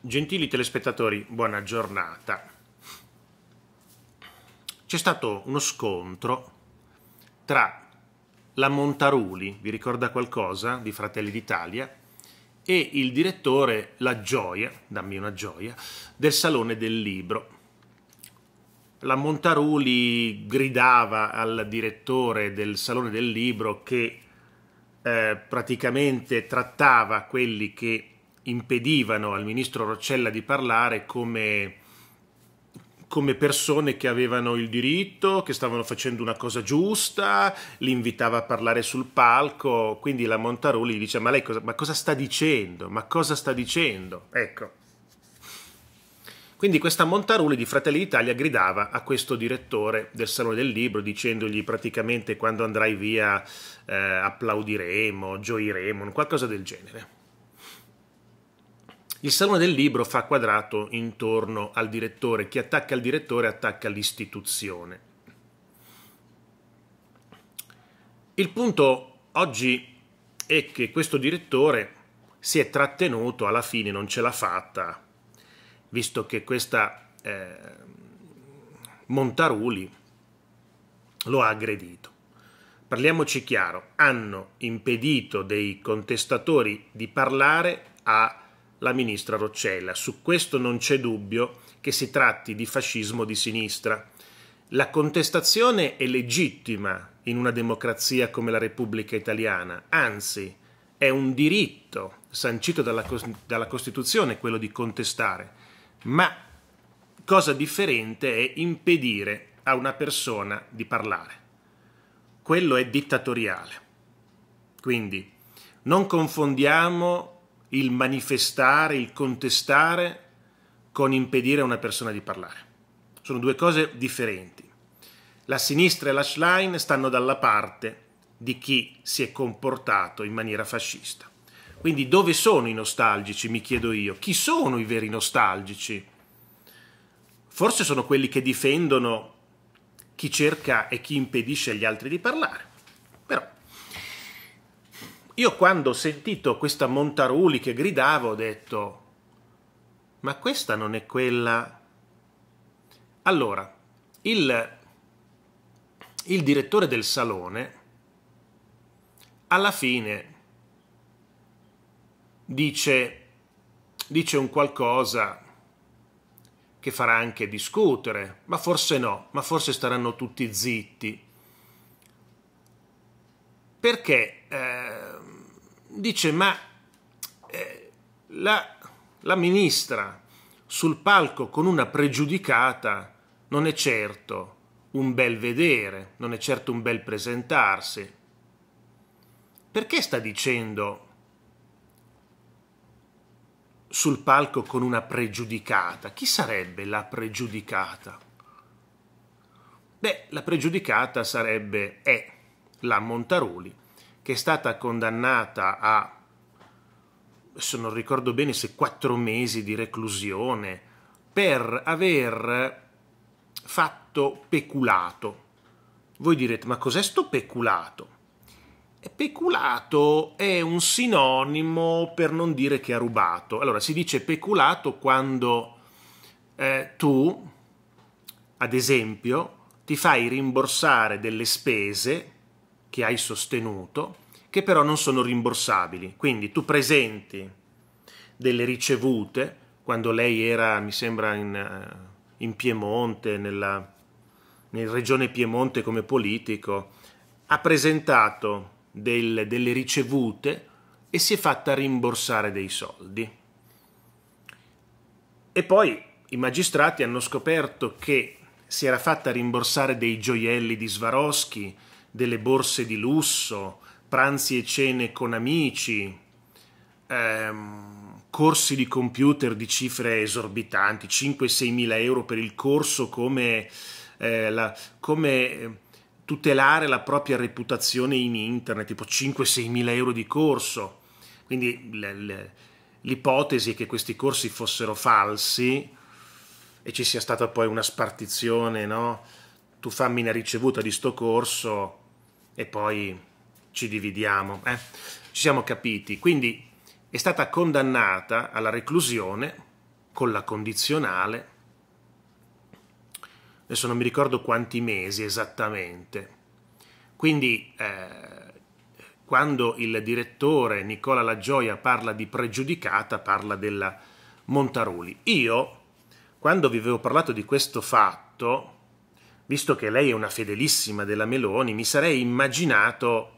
Gentili telespettatori, buona giornata. C'è stato uno scontro tra la Montaruli, vi ricorda qualcosa, di Fratelli d'Italia, e il direttore La Gioia, dammi una gioia, del Salone del Libro. La Montaruli gridava al direttore del Salone del Libro che eh, praticamente trattava quelli che impedivano al ministro Roccella di parlare come, come, persone che avevano il diritto, che stavano facendo una cosa giusta, li invitava a parlare sul palco, quindi la Montaruli gli dice ma lei cosa, ma cosa sta dicendo? Ma cosa sta dicendo? Ecco. Quindi questa Montaruli di Fratelli d'Italia gridava a questo direttore del Salone del Libro dicendogli praticamente quando andrai via eh, applaudiremo, gioiremo, qualcosa del genere. Il Salone del Libro fa quadrato intorno al direttore, chi attacca il direttore attacca l'istituzione. Il punto oggi è che questo direttore si è trattenuto, alla fine non ce l'ha fatta, visto che questa eh, Montaruli lo ha aggredito. Parliamoci chiaro, hanno impedito dei contestatori di parlare a la ministra Roccella. Su questo non c'è dubbio che si tratti di fascismo di sinistra. La contestazione è legittima in una democrazia come la Repubblica Italiana, anzi è un diritto sancito dalla, dalla Costituzione quello di contestare, ma cosa differente è impedire a una persona di parlare. Quello è dittatoriale. Quindi non confondiamo il manifestare, il contestare con impedire a una persona di parlare. Sono due cose differenti. La sinistra e la Schlein stanno dalla parte di chi si è comportato in maniera fascista. Quindi dove sono i nostalgici, mi chiedo io? Chi sono i veri nostalgici? Forse sono quelli che difendono chi cerca e chi impedisce agli altri di parlare io quando ho sentito questa Montaruli che gridava ho detto, ma questa non è quella... Allora, il, il direttore del salone alla fine dice, dice un qualcosa che farà anche discutere, ma forse no, ma forse staranno tutti zitti. Perché eh, dice ma eh, la, la ministra sul palco con una pregiudicata non è certo un bel vedere, non è certo un bel presentarsi. Perché sta dicendo sul palco con una pregiudicata? Chi sarebbe la pregiudicata? Beh, la pregiudicata sarebbe è la Montaroli che è stata condannata a, se non ricordo bene, se quattro mesi di reclusione per aver fatto peculato. Voi direte, ma cos'è sto peculato? Peculato è un sinonimo per non dire che ha rubato. Allora, si dice peculato quando eh, tu, ad esempio, ti fai rimborsare delle spese che hai sostenuto, che però non sono rimborsabili. Quindi tu presenti delle ricevute, quando lei era, mi sembra, in, eh, in Piemonte, nella, nella, regione Piemonte come politico, ha presentato del, delle ricevute e si è fatta rimborsare dei soldi. E poi i magistrati hanno scoperto che si era fatta rimborsare dei gioielli di Swarovski, delle borse di lusso, pranzi e cene con amici, ehm, corsi di computer di cifre esorbitanti, 5-6 mila euro per il corso come, eh, la, come eh, tutelare la propria reputazione in internet, tipo 5-6 mila euro di corso. Quindi l'ipotesi è che questi corsi fossero falsi e ci sia stata poi una spartizione, no? Tu fammi una ricevuta di sto corso, e poi ci dividiamo. Eh? Ci siamo capiti. Quindi è stata condannata alla reclusione con la condizionale. Adesso non mi ricordo quanti mesi esattamente. Quindi eh, quando il direttore Nicola Lagioia parla di pregiudicata, parla della Montaruli. Io, quando vi avevo parlato di questo fatto, visto che lei è una fedelissima della Meloni, mi sarei immaginato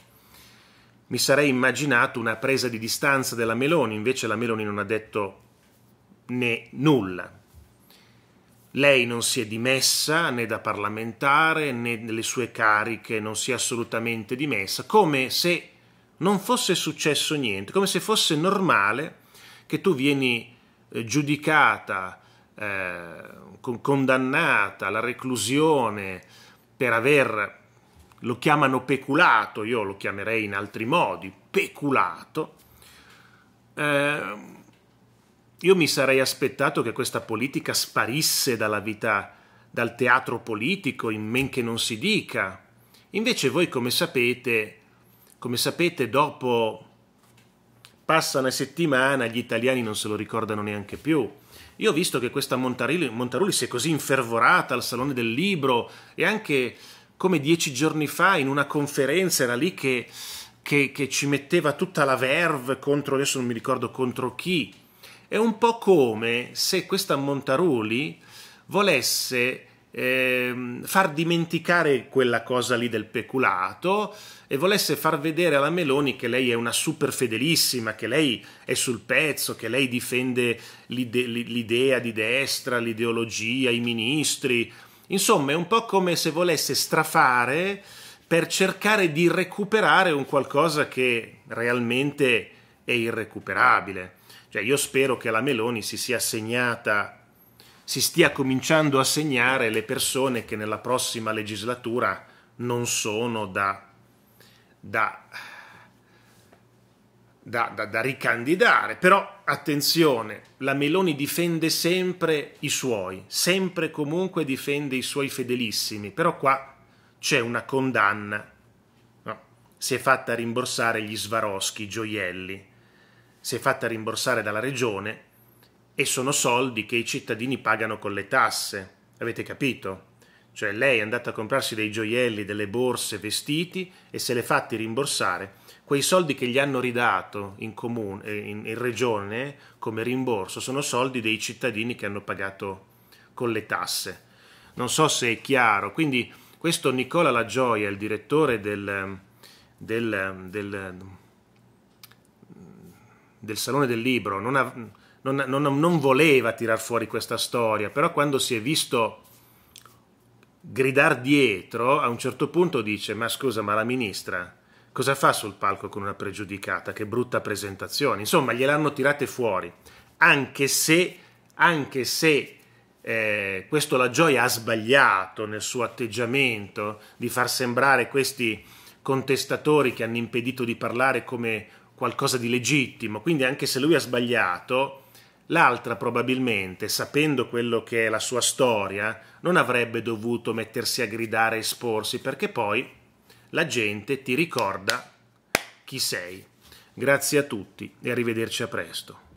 mi sarei immaginato una presa di distanza della Meloni, invece la Meloni non ha detto né nulla. Lei non si è dimessa né da parlamentare né nelle sue cariche, non si è assolutamente dimessa, come se non fosse successo niente, come se fosse normale che tu vieni eh, giudicata eh, condannata alla reclusione per aver, lo chiamano peculato, io lo chiamerei in altri modi, peculato, eh, io mi sarei aspettato che questa politica sparisse dalla vita, dal teatro politico, in men che non si dica. Invece voi, come sapete, come sapete, dopo passa una settimana, gli italiani non se lo ricordano neanche più. Io ho visto che questa Montarulli, Montarulli si è così infervorata al Salone del Libro e anche come dieci giorni fa in una conferenza era lì che, che, che ci metteva tutta la verve contro, adesso non mi ricordo contro chi. È un po' come se questa Montarulli volesse eh, far dimenticare quella cosa lì del peculato e volesse far vedere alla Meloni che lei è una super fedelissima, che lei è sul pezzo, che lei difende l'ide- l'idea di destra, l'ideologia, i ministri. Insomma, è un po' come se volesse strafare per cercare di recuperare un qualcosa che realmente è irrecuperabile. Cioè, io spero che la Meloni si sia segnata si stia cominciando a segnare le persone che nella prossima legislatura non sono da, da, da, da ricandidare. Però attenzione, la Meloni difende sempre i suoi, sempre comunque difende i suoi fedelissimi, però qua c'è una condanna. No. Si è fatta rimborsare gli Svaroschi, i gioielli, si è fatta rimborsare dalla regione e sono soldi che i cittadini pagano con le tasse, avete capito? Cioè lei è andata a comprarsi dei gioielli, delle borse, vestiti e se le fatti rimborsare, quei soldi che gli hanno ridato in comune, eh, in, in regione come rimborso, sono soldi dei cittadini che hanno pagato con le tasse. Non so se è chiaro, quindi questo Nicola La Gioia, il direttore del, del, del, del Salone del Libro, non ha non, non, non voleva tirar fuori questa storia, però quando si è visto gridare dietro, a un certo punto dice, ma scusa, ma la ministra cosa fa sul palco con una pregiudicata? Che brutta presentazione. Insomma, gliel'hanno tirate fuori, anche se, anche se eh, questo La Gioia ha sbagliato nel suo atteggiamento di far sembrare questi contestatori che hanno impedito di parlare come qualcosa di legittimo. Quindi anche se lui ha sbagliato, L'altra probabilmente, sapendo quello che è la sua storia, non avrebbe dovuto mettersi a gridare e esporsi perché poi la gente ti ricorda chi sei. Grazie a tutti e arrivederci a presto.